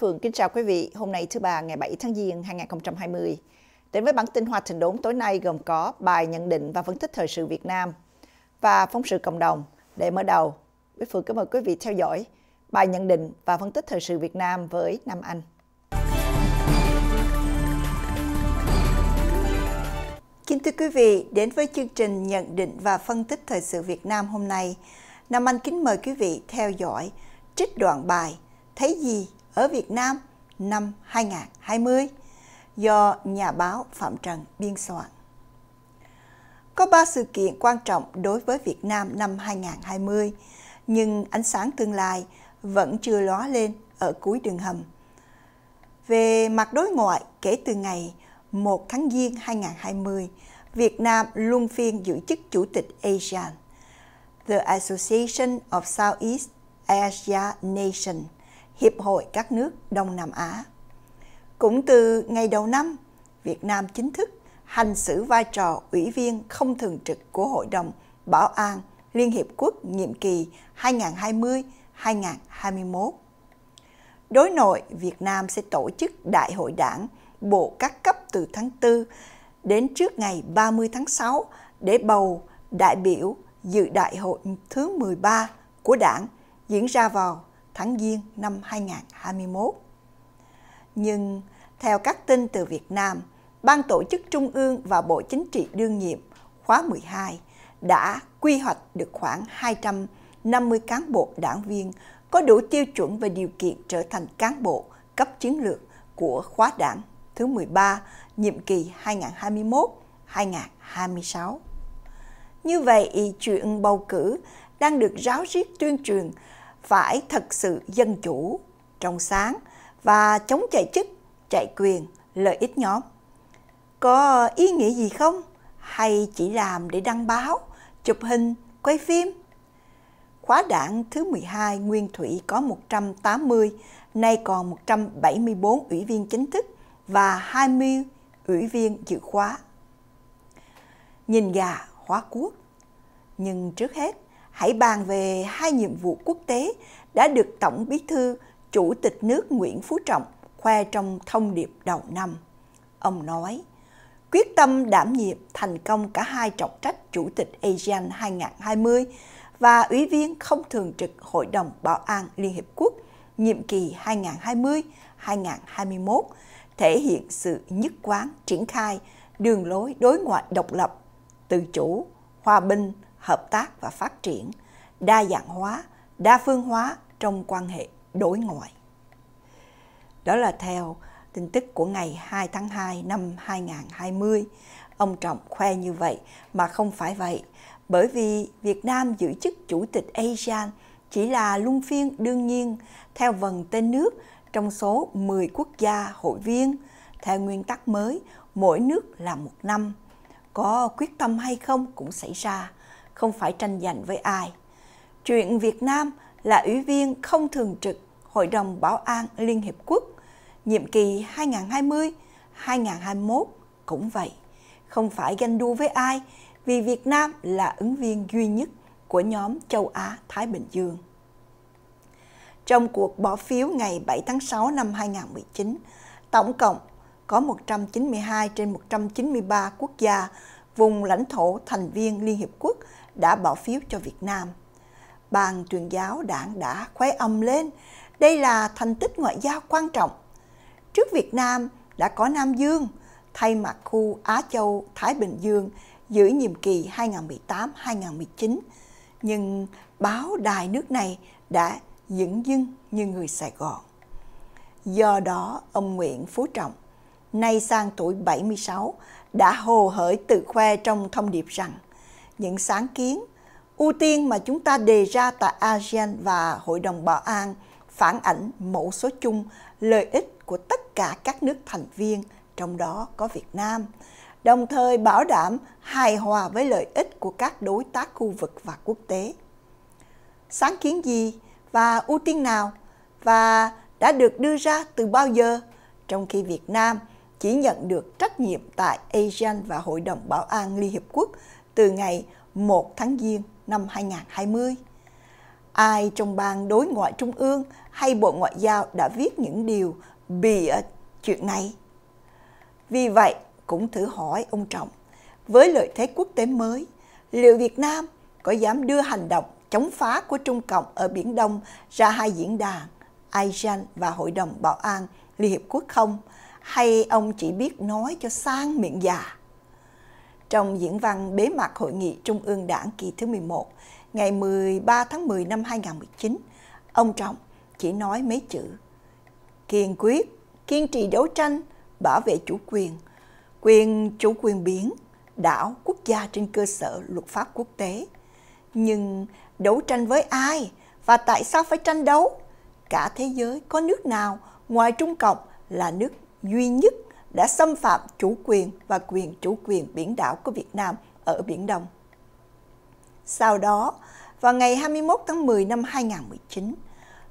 Phương kính chào quý vị. Hôm nay thứ ba ngày 7 tháng Giêng 2020. Đến với bản tin Hoa Thịnh Đốn tối nay gồm có bài nhận định và phân tích thời sự Việt Nam và phóng sự cộng đồng. Để mở đầu, quý Phương kính mời quý vị theo dõi bài nhận định và phân tích thời sự Việt Nam với Nam Anh. Kính thưa quý vị, đến với chương trình nhận định và phân tích thời sự Việt Nam hôm nay, Nam Anh kính mời quý vị theo dõi trích đoạn bài Thấy gì ở Việt Nam năm 2020 do nhà báo Phạm Trần biên soạn. Có ba sự kiện quan trọng đối với Việt Nam năm 2020, nhưng ánh sáng tương lai vẫn chưa lóa lên ở cuối đường hầm. Về mặt đối ngoại, kể từ ngày 1 tháng Giêng 2020, Việt Nam luân phiên giữ chức Chủ tịch ASEAN, The Association of Southeast Asia Nations Hiệp hội các nước Đông Nam Á. Cũng từ ngày đầu năm, Việt Nam chính thức hành xử vai trò ủy viên không thường trực của Hội đồng Bảo an Liên Hiệp Quốc nhiệm kỳ 2020-2021. Đối nội, Việt Nam sẽ tổ chức Đại hội đảng bộ các cấp từ tháng 4 đến trước ngày 30 tháng 6 để bầu đại biểu dự đại hội thứ 13 của đảng diễn ra vào tháng Giêng năm 2021. Nhưng theo các tin từ Việt Nam, Ban tổ chức Trung ương và Bộ Chính trị đương nhiệm khóa 12 đã quy hoạch được khoảng 250 cán bộ đảng viên có đủ tiêu chuẩn và điều kiện trở thành cán bộ cấp chiến lược của khóa đảng thứ 13, nhiệm kỳ 2021-2026. Như vậy, chuyện bầu cử đang được ráo riết tuyên truyền phải thật sự dân chủ, trong sáng và chống chạy chức, chạy quyền, lợi ích nhóm. Có ý nghĩa gì không? Hay chỉ làm để đăng báo, chụp hình, quay phim? Khóa đảng thứ 12 Nguyên Thủy có 180, nay còn 174 ủy viên chính thức và 20 ủy viên dự khóa. Nhìn gà hóa cuốc, nhưng trước hết hãy bàn về hai nhiệm vụ quốc tế đã được Tổng Bí thư Chủ tịch nước Nguyễn Phú Trọng khoe trong thông điệp đầu năm. Ông nói, quyết tâm đảm nhiệm thành công cả hai trọng trách Chủ tịch ASEAN 2020 và Ủy viên không thường trực Hội đồng Bảo an Liên Hiệp Quốc nhiệm kỳ 2020-2021 thể hiện sự nhất quán triển khai đường lối đối ngoại độc lập, tự chủ, hòa bình, hợp tác và phát triển, đa dạng hóa, đa phương hóa trong quan hệ đối ngoại. Đó là theo tin tức của ngày 2 tháng 2 năm 2020. Ông Trọng khoe như vậy mà không phải vậy, bởi vì Việt Nam giữ chức chủ tịch ASEAN chỉ là luân phiên đương nhiên theo vần tên nước trong số 10 quốc gia hội viên. Theo nguyên tắc mới, mỗi nước là một năm. Có quyết tâm hay không cũng xảy ra không phải tranh giành với ai. Chuyện Việt Nam là ủy viên không thường trực Hội đồng Bảo an Liên Hiệp Quốc, nhiệm kỳ 2020-2021 cũng vậy. Không phải ganh đua với ai, vì Việt Nam là ứng viên duy nhất của nhóm châu Á-Thái Bình Dương. Trong cuộc bỏ phiếu ngày 7 tháng 6 năm 2019, tổng cộng có 192 trên 193 quốc gia, vùng lãnh thổ thành viên Liên Hiệp Quốc đã bỏ phiếu cho Việt Nam. Ban truyền giáo đảng đã khoe âm lên, đây là thành tích ngoại giao quan trọng. Trước Việt Nam đã có Nam Dương, thay mặt khu Á Châu Thái Bình Dương giữ nhiệm kỳ 2018-2019, nhưng báo đài nước này đã dững dưng như người Sài Gòn. Do đó, ông Nguyễn Phú Trọng, nay sang tuổi 76, đã hồ hởi tự khoe trong thông điệp rằng những sáng kiến, ưu tiên mà chúng ta đề ra tại ASEAN và Hội đồng Bảo an phản ảnh mẫu số chung lợi ích của tất cả các nước thành viên, trong đó có Việt Nam, đồng thời bảo đảm hài hòa với lợi ích của các đối tác khu vực và quốc tế. Sáng kiến gì và ưu tiên nào và đã được đưa ra từ bao giờ, trong khi Việt Nam chỉ nhận được trách nhiệm tại ASEAN và Hội đồng Bảo an Liên Hiệp Quốc – từ ngày 1 tháng Giêng năm 2020. Ai trong ban đối ngoại trung ương hay Bộ Ngoại giao đã viết những điều bịa chuyện này? Vì vậy, cũng thử hỏi ông Trọng, với lợi thế quốc tế mới, liệu Việt Nam có dám đưa hành động chống phá của Trung Cộng ở Biển Đông ra hai diễn đàn ASEAN và Hội đồng Bảo an Liên Hiệp Quốc không? Hay ông chỉ biết nói cho sang miệng già? trong diễn văn bế mạc Hội nghị Trung ương Đảng kỳ thứ 11 ngày 13 tháng 10 năm 2019, ông Trọng chỉ nói mấy chữ kiên quyết, kiên trì đấu tranh, bảo vệ chủ quyền, quyền chủ quyền biển, đảo, quốc gia trên cơ sở luật pháp quốc tế. Nhưng đấu tranh với ai và tại sao phải tranh đấu? Cả thế giới có nước nào ngoài Trung Cộng là nước duy nhất đã xâm phạm chủ quyền và quyền chủ quyền biển đảo của Việt Nam ở Biển Đông. Sau đó, vào ngày 21 tháng 10 năm 2019,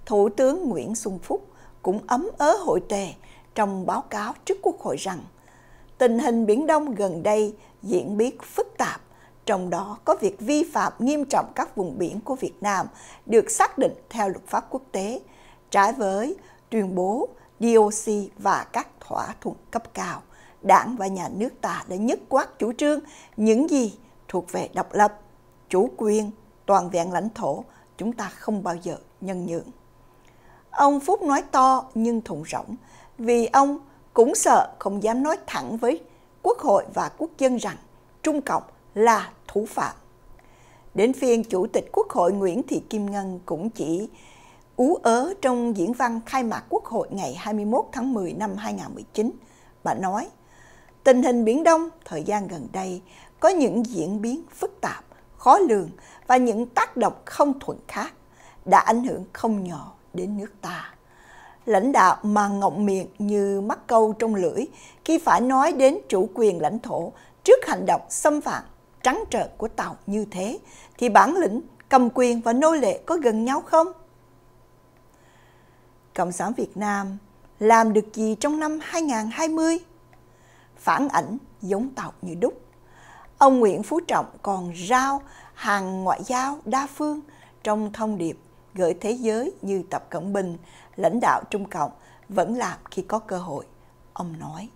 Thủ tướng Nguyễn Xuân Phúc cũng ấm ớ hội tề trong báo cáo trước Quốc hội rằng tình hình Biển Đông gần đây diễn biến phức tạp, trong đó có việc vi phạm nghiêm trọng các vùng biển của Việt Nam được xác định theo luật pháp quốc tế, trái với tuyên bố DOC và các thỏa thuận cấp cao, đảng và nhà nước ta đã nhất quát chủ trương những gì thuộc về độc lập, chủ quyền, toàn vẹn lãnh thổ chúng ta không bao giờ nhân nhượng. Ông Phúc nói to nhưng thùng rỗng vì ông cũng sợ không dám nói thẳng với Quốc hội và quốc dân rằng Trung Cộng là thủ phạm. Đến phiên Chủ tịch Quốc hội Nguyễn Thị Kim Ngân cũng chỉ ú ớ trong diễn văn khai mạc Quốc hội ngày 21 tháng 10 năm 2019. Bà nói, tình hình Biển Đông thời gian gần đây có những diễn biến phức tạp, khó lường và những tác động không thuận khác đã ảnh hưởng không nhỏ đến nước ta. Lãnh đạo mà ngọng miệng như mắc câu trong lưỡi khi phải nói đến chủ quyền lãnh thổ trước hành động xâm phạm trắng trợn của Tàu như thế, thì bản lĩnh, cầm quyền và nô lệ có gần nhau không? Cộng sản Việt Nam làm được gì trong năm 2020? Phản ảnh giống tàu như đúc. Ông Nguyễn Phú Trọng còn rao hàng ngoại giao đa phương trong thông điệp gửi thế giới như Tập Cận Bình, lãnh đạo Trung Cộng vẫn làm khi có cơ hội. Ông nói,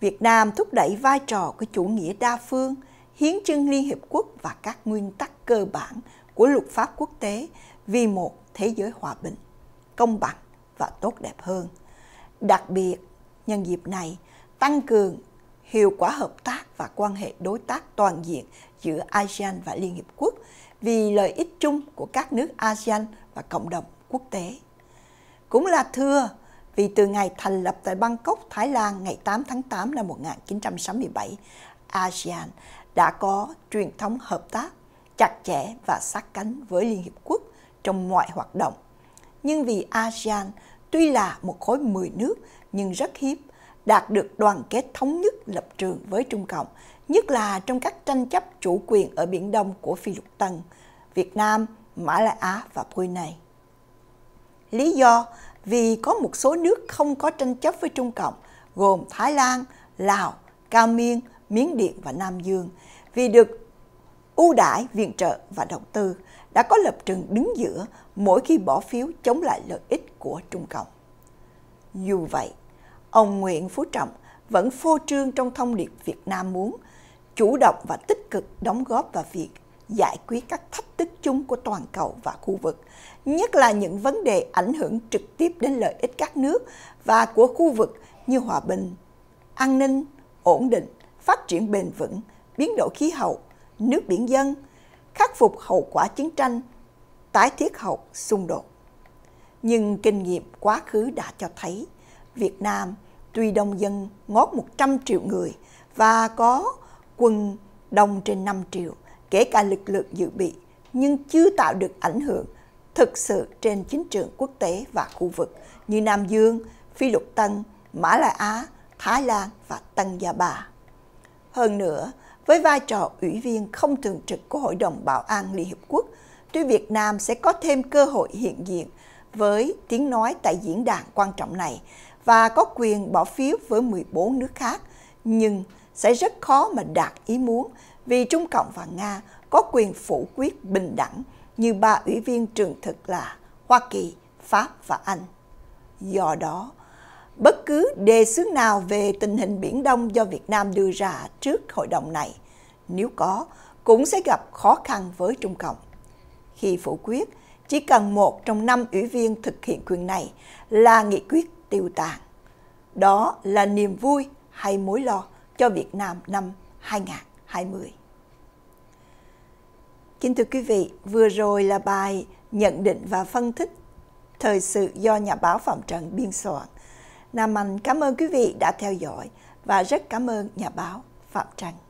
Việt Nam thúc đẩy vai trò của chủ nghĩa đa phương, hiến trưng Liên Hiệp Quốc và các nguyên tắc cơ bản của luật pháp quốc tế vì một thế giới hòa bình công bằng và tốt đẹp hơn. Đặc biệt, nhân dịp này, tăng cường hiệu quả hợp tác và quan hệ đối tác toàn diện giữa ASEAN và Liên Hiệp Quốc vì lợi ích chung của các nước ASEAN và cộng đồng quốc tế. Cũng là thưa vì từ ngày thành lập tại Bangkok, Thái Lan ngày 8 tháng 8 năm 1967, ASEAN đã có truyền thống hợp tác chặt chẽ và sát cánh với Liên Hiệp Quốc trong mọi hoạt động nhưng vì ASEAN tuy là một khối 10 nước nhưng rất hiếm đạt được đoàn kết thống nhất lập trường với Trung Cộng, nhất là trong các tranh chấp chủ quyền ở Biển Đông của Phi Lục Tân, Việt Nam, Mã Lai Á và Brunei. Lý do vì có một số nước không có tranh chấp với Trung Cộng, gồm Thái Lan, Lào, Cao Miên, Miến Điện và Nam Dương, vì được ưu đãi viện trợ và đầu tư đã có lập trường đứng giữa mỗi khi bỏ phiếu chống lại lợi ích của Trung Cộng. Dù vậy, ông Nguyễn Phú Trọng vẫn phô trương trong thông điệp Việt Nam muốn chủ động và tích cực đóng góp vào việc giải quyết các thách thức chung của toàn cầu và khu vực, nhất là những vấn đề ảnh hưởng trực tiếp đến lợi ích các nước và của khu vực như hòa bình, an ninh, ổn định, phát triển bền vững, biến đổi khí hậu, nước biển dân, khắc phục hậu quả chiến tranh, tái thiết hậu xung đột. Nhưng kinh nghiệm quá khứ đã cho thấy Việt Nam tuy đông dân ngót 100 triệu người và có quân đông trên 5 triệu, kể cả lực lượng dự bị, nhưng chưa tạo được ảnh hưởng thực sự trên chính trường quốc tế và khu vực như Nam Dương, Phi Lục Tân, Mã Lai Á, Thái Lan và Tân Gia Bà. Hơn nữa, với vai trò ủy viên không thường trực của Hội đồng Bảo an Liên Hiệp Quốc, tuy Việt Nam sẽ có thêm cơ hội hiện diện với tiếng nói tại diễn đàn quan trọng này và có quyền bỏ phiếu với 14 nước khác, nhưng sẽ rất khó mà đạt ý muốn vì Trung Cộng và Nga có quyền phủ quyết bình đẳng như ba ủy viên trường thực là Hoa Kỳ, Pháp và Anh. Do đó, cứ đề xướng nào về tình hình Biển Đông do Việt Nam đưa ra trước hội đồng này, nếu có, cũng sẽ gặp khó khăn với Trung Cộng. Khi phủ quyết, chỉ cần một trong năm ủy viên thực hiện quyền này là nghị quyết tiêu tàn. Đó là niềm vui hay mối lo cho Việt Nam năm 2020. Kính thưa quý vị, vừa rồi là bài nhận định và phân tích thời sự do nhà báo Phạm Trần biên soạn. Nam Anh cảm ơn quý vị đã theo dõi và rất cảm ơn nhà báo Phạm Trăng.